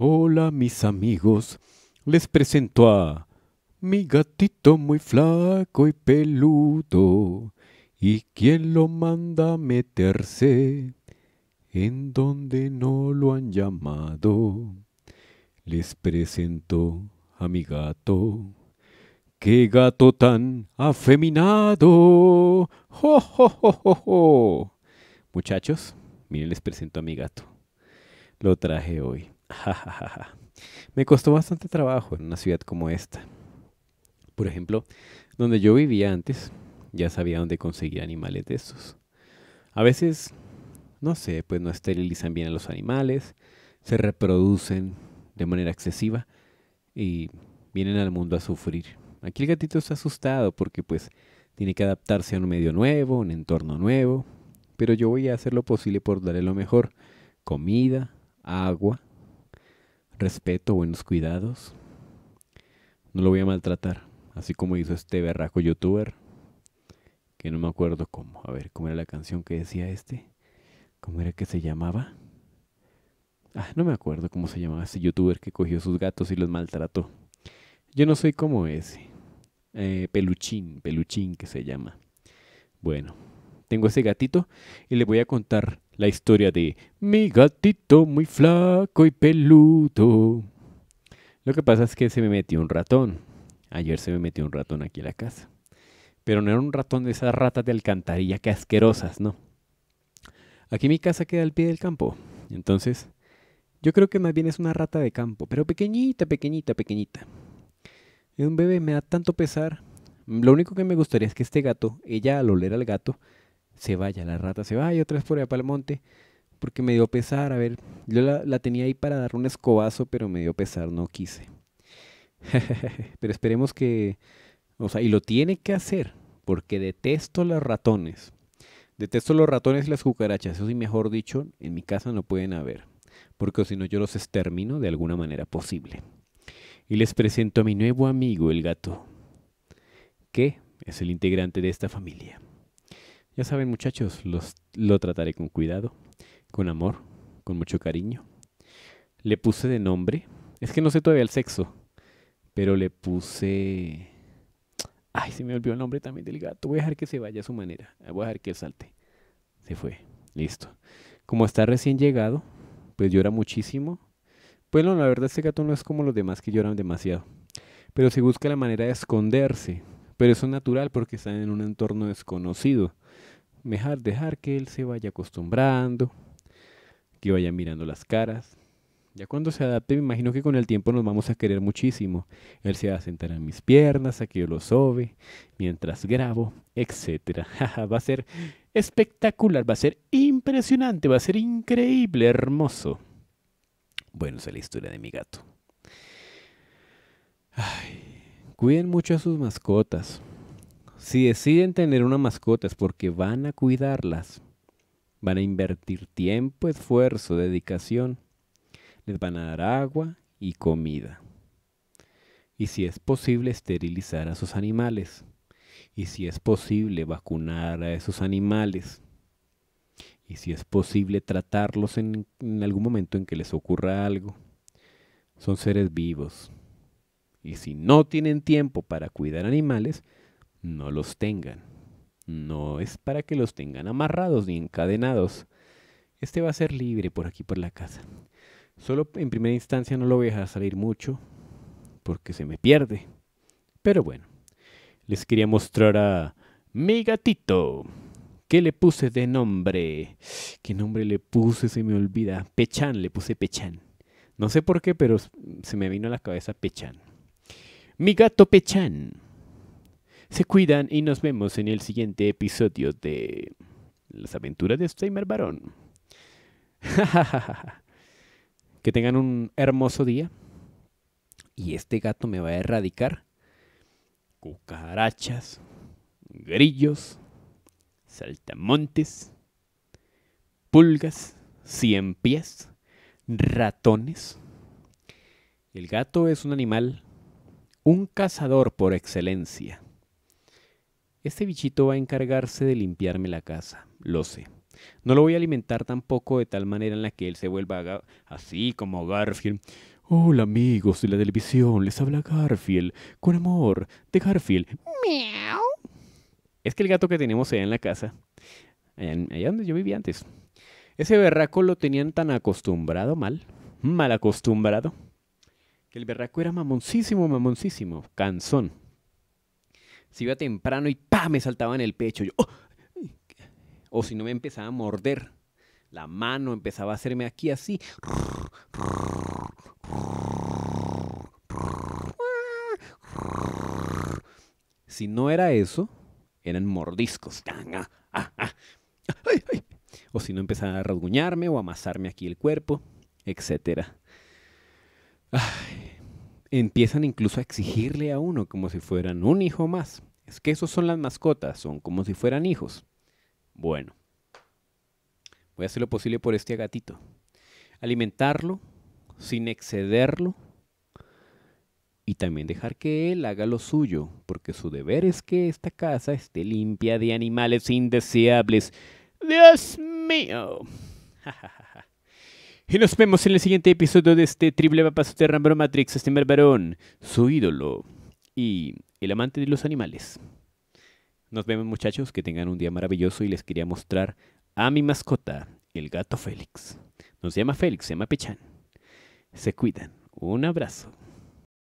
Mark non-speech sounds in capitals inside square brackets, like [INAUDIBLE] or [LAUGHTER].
Hola mis amigos, les presento a mi gatito muy flaco y peludo, y quien lo manda a meterse en donde no lo han llamado. Les presento a mi gato. ¡Qué gato tan afeminado! ¡Jo, jo, jo, jo, Muchachos, miren, les presento a mi gato. Lo traje hoy [LAUGHS] Me costó bastante trabajo en una ciudad como esta. Por ejemplo, donde yo vivía antes, ya sabía dónde conseguir animales de estos. A veces, no sé, pues no esterilizan bien a los animales, se reproducen de manera excesiva y vienen al mundo a sufrir. Aquí el gatito está asustado porque pues tiene que adaptarse a un medio nuevo, un entorno nuevo, pero yo voy a hacer lo posible por darle lo mejor, comida, agua respeto, buenos cuidados. No lo voy a maltratar, así como hizo este berraco youtuber, que no me acuerdo cómo. A ver, ¿cómo era la canción que decía este? ¿Cómo era que se llamaba? Ah, no me acuerdo cómo se llamaba ese youtuber que cogió sus gatos y los maltrató. Yo no soy como ese. Eh, peluchín, peluchín que se llama. Bueno, tengo ese gatito y le voy a contar la historia de mi gatito muy flaco y peludo. Lo que pasa es que se me metió un ratón. Ayer se me metió un ratón aquí en la casa. Pero no era un ratón de esas ratas de alcantarilla que asquerosas, no. Aquí mi casa queda al pie del campo. Entonces, yo creo que más bien es una rata de campo, pero pequeñita, pequeñita, pequeñita. Es un bebé, me da tanto pesar. Lo único que me gustaría es que este gato, ella al oler al gato, se vaya, la rata se va y otra vez por allá para el monte, porque me dio pesar, a ver, yo la, tenía ahí para dar un escobazo, pero me dio pesar, no quise. [LAUGHS] pero esperemos que, o sea, y lo tiene que hacer, porque detesto los ratones. Detesto los ratones y las cucarachas, eso sí, mejor dicho, en mi casa no pueden haber, porque si no yo los extermino de alguna manera posible. Y les presento a mi nuevo amigo, el gato, que es el integrante de esta familia. Ya saben muchachos, los, lo trataré con cuidado, con amor, con mucho cariño. Le puse de nombre, es que no sé todavía el sexo, pero le puse... Ay, se me olvidó el nombre también del gato. Voy a dejar que se vaya a su manera. Eh, voy a dejar que salte. Se fue. Listo. Como está recién llegado, pues llora muchísimo. Bueno, la verdad este gato no es como los demás que lloran demasiado. Pero se busca la manera de esconderse. Pero eso es natural porque están en un entorno desconocido. Dejar, dejar que él se vaya acostumbrando, que vaya mirando las caras. Ya cuando se adapte, me imagino que con el tiempo nos vamos a querer muchísimo. Él se va a sentar en mis piernas, a que yo lo sobe, mientras grabo, etc. [LAUGHS] va a ser espectacular, va a ser impresionante, va a ser increíble, hermoso. Bueno, esa es la historia de mi gato. cuiden mucho a sus mascotas. Si deciden tener una mascota es porque van a cuidarlas. Van a invertir tiempo, esfuerzo, dedicación. Les van a dar agua y comida. Y si es posible, esterilizar a sus animales. Y si es posible, vacunar a esos animales. Y si es posible, tratarlos en, en algún momento en que les ocurra algo. Son seres vivos. Y si no tienen tiempo para cuidar animales, no los tengan. No es para que los tengan amarrados ni encadenados. Este va a ser libre por aquí, por la casa. Solo en primera instancia no lo voy a dejar salir mucho porque se me pierde. Pero bueno, les quería mostrar a mi gatito. ¿Qué le puse de nombre? ¿Qué nombre le puse? Se me olvida. Pechan, le puse Pechan. No sé por qué, pero se me vino a la cabeza Pechan. Mi gato Pechan. Se cuidan y nos vemos en el siguiente episodio de Las aventuras de Steimer Barón. [LAUGHS] que tengan un hermoso día. Y este gato me va a erradicar cucarachas, grillos, saltamontes, pulgas, cien pies, ratones. El gato es un animal, un cazador por excelencia. Este bichito va a encargarse de limpiarme la casa, lo sé. No lo voy a alimentar tampoco de tal manera en la que él se vuelva así como Garfield. Hola amigos de la televisión, les habla Garfield, con amor, de Garfield. Miau. Es que el gato que tenemos allá en la casa, allá, donde yo vivía antes, ese berraco lo tenían tan acostumbrado mal, mal acostumbrado, que el berraco era mamoncísimo, mamoncísimo, cansón. Se iba temprano y me saltaba en el pecho. Oh, o si no me empezaba a morder. La mano empezaba a hacerme aquí así. Si no era eso, eran mordiscos. Ah, ah, ah. O si no empezaba a rasguñarme o amasarme aquí el cuerpo, etcétera Empiezan incluso a exigirle a uno como si fueran un hijo más. Es que esos son las mascotas, son como si fueran hijos. Bueno, voy a hacer lo posible por este gatito. Alimentarlo sin excederlo y también dejar que él haga lo suyo, porque su deber es que esta casa esté limpia de animales indeseables. Dios mío. [LAUGHS] y nos vemos en el siguiente episodio de este triple papá de Rambo Matrix, este varón, su ídolo. Y el amante de los animales. Nos vemos muchachos, que tengan un día maravilloso y les quería mostrar a mi mascota, el gato Félix. Nos llama Félix, se llama Pechan. Se cuidan. Un abrazo.